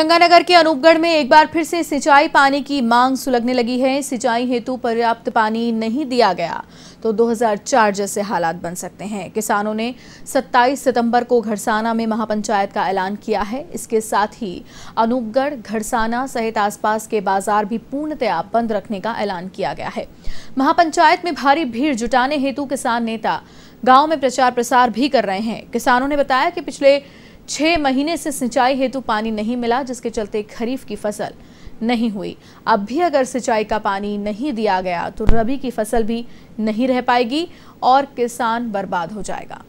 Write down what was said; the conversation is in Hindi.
गंगानगर के अनूपगढ़ में एक बार फिर से सिंचाई पानी की मांग सुलगने लगी है सिंचाई हेतु पर्याप्त पानी नहीं दिया गया तो 2004 जैसे हालात बन सकते हैं किसानों ने 27 सितंबर को घरसाना में महापंचायत का ऐलान किया है इसके साथ ही अनूपगढ़ घरसाना सहित आसपास के बाजार भी पूर्णतया बंद रखने का ऐलान किया गया है महापंचायत में भारी भीड़ जुटाने हेतु किसान नेता गाँव में प्रचार प्रसार भी कर रहे हैं किसानों ने बताया कि पिछले छह महीने से सिंचाई हेतु पानी नहीं मिला जिसके चलते खरीफ की फसल नहीं हुई अब भी अगर सिंचाई का पानी नहीं दिया गया तो रबी की फसल भी नहीं रह पाएगी और किसान बर्बाद हो जाएगा